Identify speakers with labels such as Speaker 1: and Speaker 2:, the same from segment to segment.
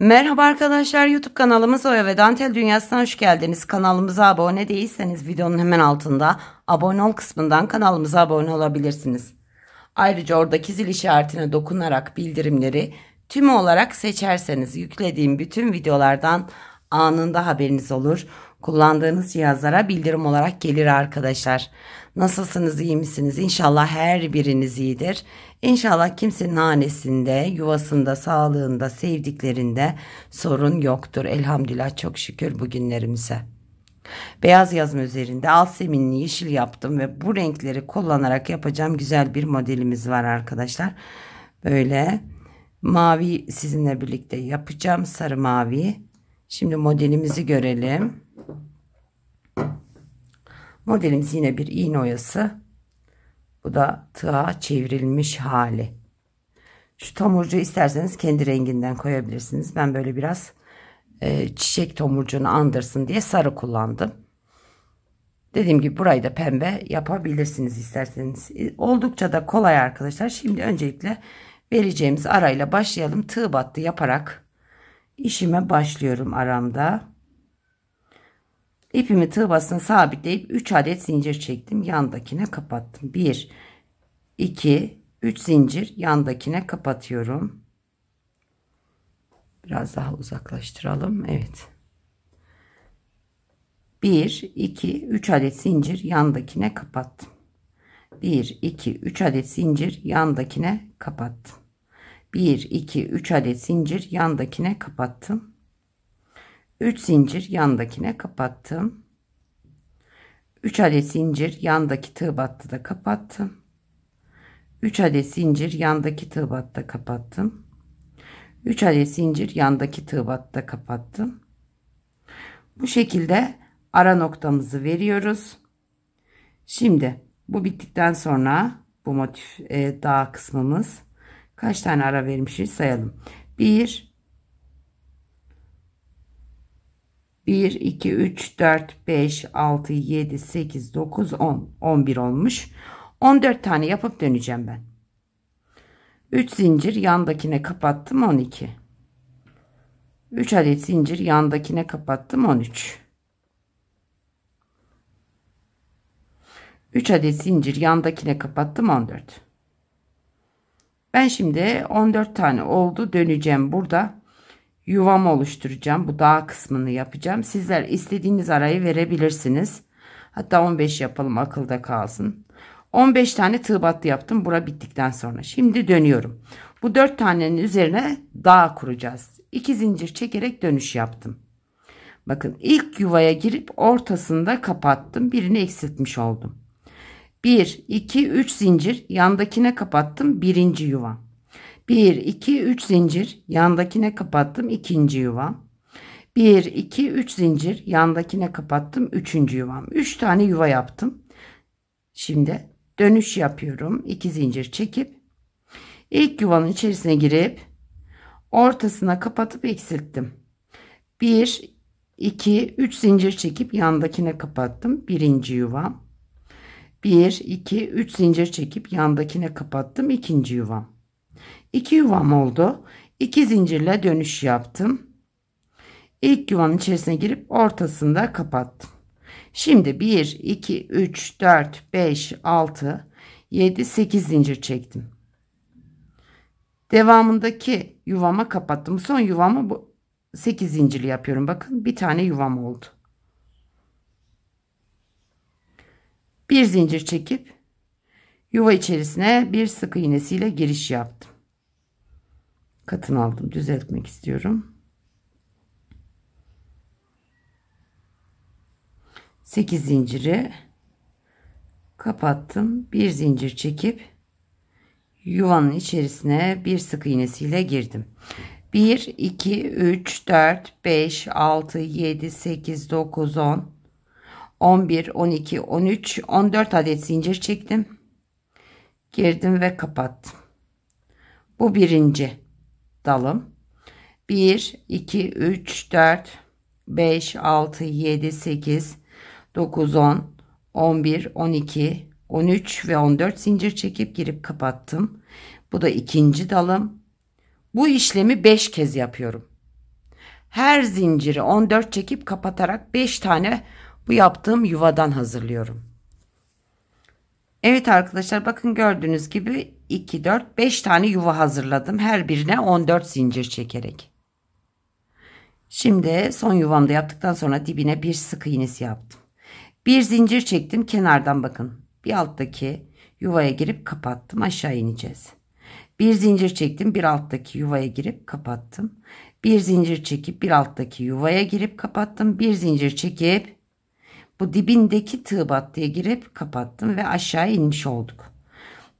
Speaker 1: Merhaba arkadaşlar YouTube kanalımız Oya ve Dantel Dünyası'na hoş geldiniz. Kanalımıza abone değilseniz videonun hemen altında abone ol kısmından kanalımıza abone olabilirsiniz. Ayrıca oradaki zil işaretine dokunarak bildirimleri tümü olarak seçerseniz yüklediğim bütün videolardan anında haberiniz olur. Kullandığınız cihazlara bildirim olarak gelir arkadaşlar. Nasılsınız, iyi misiniz? İnşallah her biriniz iyidir. İnşallah kimsenin hanesinde, yuvasında, sağlığında, sevdiklerinde sorun yoktur. Elhamdülillah çok şükür bugünlerimize. Beyaz yazma üzerinde alt yeşil yaptım ve bu renkleri kullanarak yapacağım güzel bir modelimiz var arkadaşlar. Böyle mavi sizinle birlikte yapacağım sarı mavi. Şimdi modelimizi görelim. Modelimiz yine bir iğne oyası. Bu da tığa çevrilmiş hali. Şu tomurcuğu isterseniz kendi renginden koyabilirsiniz. Ben böyle biraz e, çiçek tomurcuğunu andırsın diye sarı kullandım. Dediğim gibi burayı da pembe yapabilirsiniz isterseniz. E, oldukça da kolay arkadaşlar. Şimdi öncelikle vereceğimiz arayla başlayalım. Tığ battı yaparak işime başlıyorum aramda. İpimi tığ basına sabitleyip 3 adet zincir çektim. Yandakine kapattım. 1 2 3 zincir yandakine kapatıyorum. Biraz daha uzaklaştıralım. Evet. 1 2 3 adet zincir yandakine kapattım. 1 2 3 adet zincir yandakine kapattım. 1 2 3 adet zincir yandakine kapattım. 3 zincir yandakine kapattım. 3 adet zincir yandaki tığ da kapattım. 3 adet zincir yandaki tığ da kapattım. 3 adet zincir yandaki tığ da kapattım. Bu şekilde ara noktamızı veriyoruz. Şimdi bu bittikten sonra bu motif e, dağ kısmımız kaç tane ara vermişiz sayalım. 1 1, 2, 3, 4, 5, 6, 7, 8, 9, 10, 11 olmuş. 14 tane yapıp döneceğim ben. 3 zincir yandakine kapattım 12. 3 adet zincir yandakine kapattım 13. 3 adet zincir yandakine kapattım 14. Ben şimdi 14 tane oldu döneceğim burada yuvam oluşturacağım. Bu dağ kısmını yapacağım. Sizler istediğiniz arayı verebilirsiniz. Hatta 15 yapalım akılda kalsın. 15 tane tığ battı yaptım. Bura bittikten sonra. Şimdi dönüyorum. Bu 4 tanenin üzerine dağ kuracağız. 2 zincir çekerek dönüş yaptım. Bakın ilk yuvaya girip ortasında kapattım. Birini eksiltmiş oldum. 1, 2, 3 zincir yandakine kapattım. Birinci yuva. 1, 2, 3 zincir yandakine kapattım ikinci yuvam. 1, 2, 3 zincir yandakine kapattım üçüncü yuvam. 3 üç tane yuva yaptım. Şimdi dönüş yapıyorum. 2 zincir çekip ilk yuvanın içerisine girip ortasına kapatıp eksilttim. 1, 2, 3 zincir çekip yandakine kapattım. Birinci yuvam. 1, 2, 3 zincir çekip yandakine kapattım. ikinci yuvam. 2 yuvam oldu. 2 zincirle dönüş yaptım. İlk yuvanın içerisine girip ortasında kapattım. Şimdi 1, 2, 3, 4, 5, 6, 7, 8 zincir çektim. Devamındaki yuvama kapattım. Son yuvamı bu 8 zincirli yapıyorum. Bakın bir tane yuvam oldu. Bir zincir çekip yuva içerisine bir sık iğnesiyle giriş yaptım katını aldım. Düzeltmek istiyorum. 8 zinciri kapattım. Bir zincir çekip yuvanın içerisine bir sık iğnesiyle girdim. 1 2 3 4 5 6 7 8 9 10 11 12 13 14 adet zincir çektim. Girdim ve kapattım. Bu birinci dalım. 1, 2, 3, 4, 5, 6, 7, 8, 9, 10, 11, 12, 13 ve 14 zincir çekip girip kapattım. Bu da ikinci dalım. Bu işlemi 5 kez yapıyorum. Her zinciri 14 çekip kapatarak 5 tane bu yaptığım yuvadan hazırlıyorum. Evet arkadaşlar bakın gördüğünüz gibi 2, 4, 5 tane yuva hazırladım. Her birine 14 zincir çekerek. Şimdi son yuvamda yaptıktan sonra dibine bir sık iğnesi yaptım. Bir zincir çektim kenardan bakın. Bir alttaki yuvaya girip kapattım aşağı ineceğiz. Bir zincir çektim bir alttaki yuvaya girip kapattım. Bir zincir çekip bir alttaki yuvaya girip kapattım. Bir zincir çekip bu dibindeki tığ battıya girip kapattım ve aşağı inmiş olduk.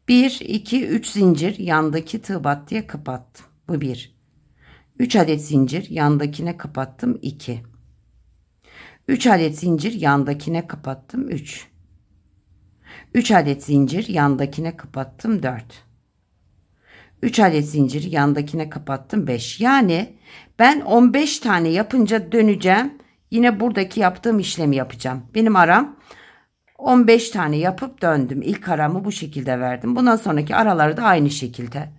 Speaker 1: 1, 2, 3 zincir yandaki tığ battıya kapattım. Bu 1. 3 adet zincir yandakine kapattım 2. 3 adet zincir yandakine kapattım 3. 3 adet zincir yandakine kapattım 4. 3 adet zincir yandakine kapattım 5. Yani ben 15 tane yapınca döneceğim. Yine buradaki yaptığım işlemi yapacağım. Benim aram 15 tane yapıp döndüm. İlk aramı bu şekilde verdim. Bundan sonraki araları da aynı şekilde.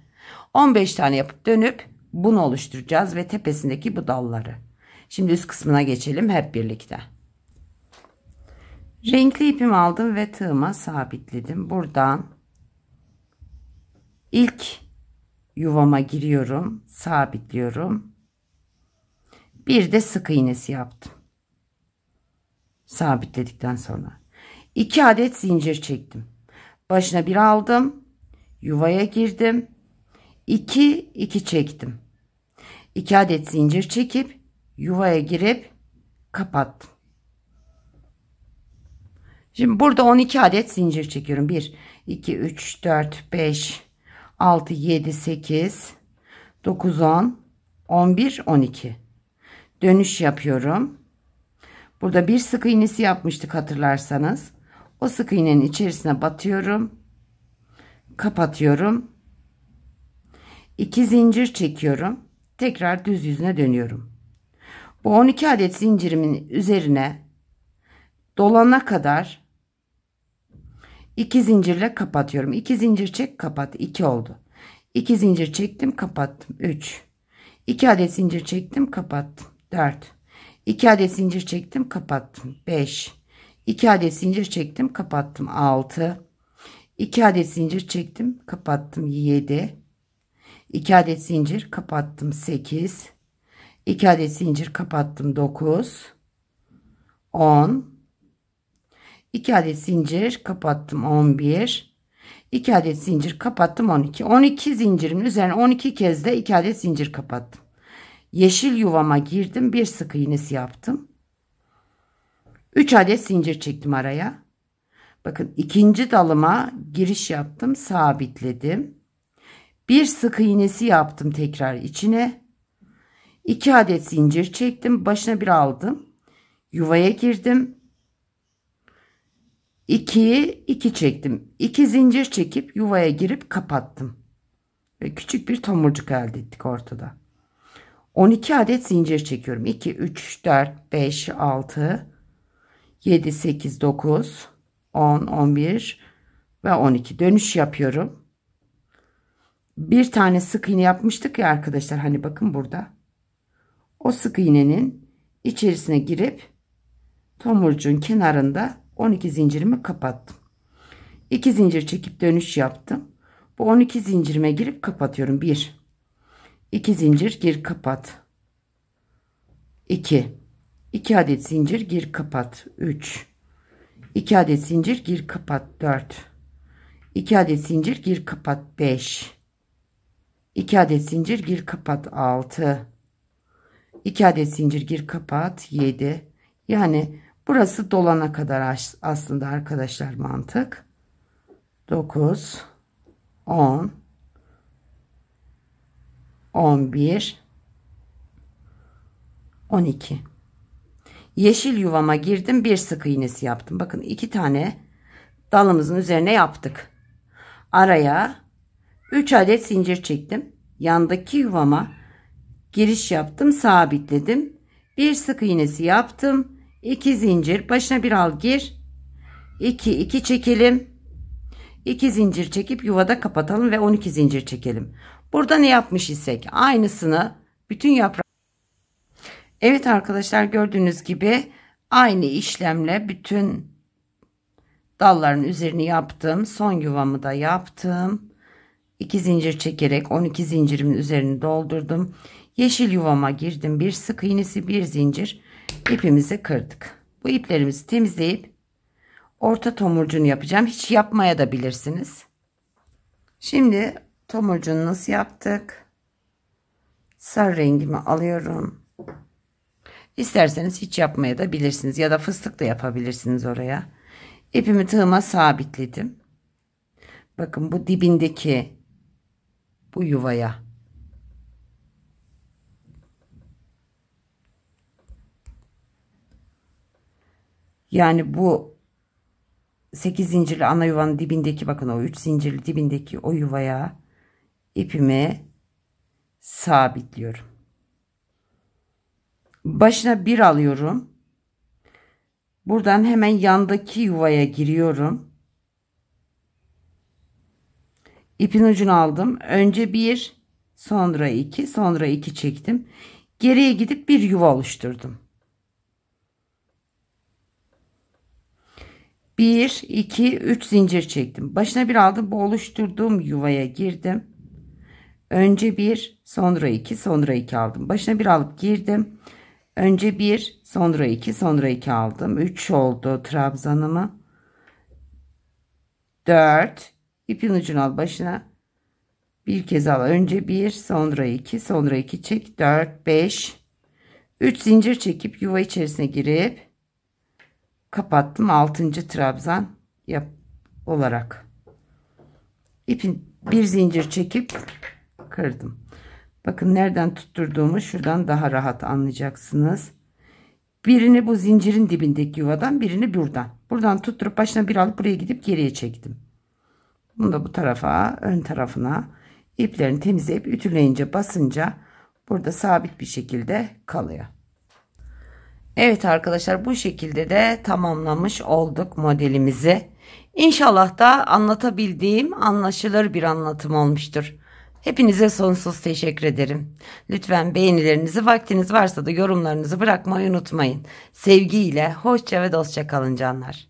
Speaker 1: 15 tane yapıp dönüp bunu oluşturacağız ve tepesindeki bu dalları. Şimdi üst kısmına geçelim hep birlikte. Renkli ipimi aldım ve tığıma sabitledim. Buradan ilk yuvama giriyorum, sabitliyorum. Bir de sık iğnesi yaptım sabitledikten sonra 2 adet zincir çektim. Başına bir aldım. Yuvaya girdim. 2 2 çektim. 2 adet zincir çekip yuvaya girip kapattım. Şimdi burada 12 adet zincir çekiyorum. 1 2 3 4 5 6 7 8 9 10 11 12 dönüş yapıyorum. Burada bir sık iğnesi yapmıştık hatırlarsanız. O sık iğnenin içerisine batıyorum. Kapatıyorum. İki zincir çekiyorum. Tekrar düz yüzüne dönüyorum. Bu 12 adet zincirimin üzerine dolana kadar iki zincirle kapatıyorum. İki zincir çek kapat. İki oldu. İki zincir çektim kapattım. Üç. İki adet zincir çektim kapattım. Dört. 2 adet zincir çektim kapattım 5 2 adet zincir çektim kapattım 6 2 adet zincir çektim kapattım 7 2 adet zincir kapattım 8 2 adet zincir kapattım 9 10 2 adet zincir kapattım 11 2 adet zincir kapattım 12 12 zincirimin üzerine 12 kez de 2 adet zincir kapattım Yeşil yuvama girdim. Bir sık iğnesi yaptım. 3 adet zincir çektim araya. Bakın ikinci dalıma giriş yaptım. Sabitledim. Bir sık iğnesi yaptım tekrar içine. 2 adet zincir çektim. Başına bir aldım. Yuvaya girdim. 2'yi 2 çektim. 2 zincir çekip yuvaya girip kapattım. Ve küçük bir tomurcuk elde ettik ortada. 12 adet zincir çekiyorum. 2, 3, 4, 5, 6, 7, 8, 9, 10, 11 ve 12. Dönüş yapıyorum. Bir tane sık iğne yapmıştık ya arkadaşlar. Hani bakın burada. O sık iğnenin içerisine girip tomurcuğun kenarında 12 zincirimi kapattım. 2 zincir çekip dönüş yaptım. Bu 12 zincirime girip kapatıyorum. 1 2 zincir gir kapat 2 2 adet zincir gir kapat 3 2 adet zincir gir kapat 4 2 adet zincir gir kapat 5 2 adet zincir gir kapat 6 2 adet zincir gir kapat 7 yani burası dolana kadar aslında arkadaşlar mantık 9 10 11 12 yeşil yuvama girdim bir sık iğnesi yaptım bakın iki tane dalımızın üzerine yaptık araya 3 adet zincir çektim yandaki yuvama giriş yaptım sabitledim bir sık iğnesi yaptım 2 zincir başına bir al gir 2 2 çekelim 2 zincir çekip yuvada kapatalım ve 12 zincir çekelim. Burada ne yapmış isek aynısını bütün yaprak Evet arkadaşlar gördüğünüz gibi aynı işlemle bütün dalların üzerini yaptım. Son yuvamı da yaptım. 2 zincir çekerek 12 zincirimin üzerini doldurdum. Yeşil yuvama girdim. Bir sık iğnesi bir zincir ipimizi kırdık. Bu iplerimizi temizleyip orta tomurcunu yapacağım. Hiç yapmaya da bilirsiniz. Şimdi tomurcunu nasıl yaptık? Sarı rengimi alıyorum. İsterseniz hiç yapmaya da bilirsiniz ya da fıstık da yapabilirsiniz oraya. İpimi tığıma sabitledim. Bakın bu dibindeki bu yuvaya Yani bu 8 zincirli ana yuvanın dibindeki bakın o 3 zincirli dibindeki o yuvaya ipimi sabitliyorum. Başına bir alıyorum. Buradan hemen yandaki yuvaya giriyorum. İpin ucunu aldım. Önce bir, sonra iki, sonra iki çektim. Geriye gidip bir yuva oluşturdum. 1, 2, 3 zincir çektim. Başına bir aldım. Bu oluşturduğum yuvaya girdim. Önce 1, sonra 2, sonra 2 aldım. Başına bir alıp girdim. Önce 1, sonra 2, sonra 2 aldım. 3 oldu trabzanımı. 4, ipin ucunu al başına. Bir kez al. Önce 1, sonra 2, sonra 2 çek. 4, 5. 3 zincir çekip yuva içerisine girip kapattım 6. trabzan yap olarak ipin bir zincir çekip kırdım bakın nereden tutturduğumu şuradan daha rahat anlayacaksınız birini bu zincirin dibindeki yuvadan birini buradan buradan tutturup başına bir alıp buraya gidip geriye çektim bunu da bu tarafa ön tarafına iplerini temizleyip ütüleyince basınca burada sabit bir şekilde kalıyor Evet arkadaşlar bu şekilde de tamamlamış olduk modelimizi. İnşallah da anlatabildiğim anlaşılır bir anlatım olmuştur. Hepinize sonsuz teşekkür ederim. Lütfen beğenilerinizi vaktiniz varsa da yorumlarınızı bırakmayı unutmayın. Sevgiyle hoşça ve dostça kalın canlar.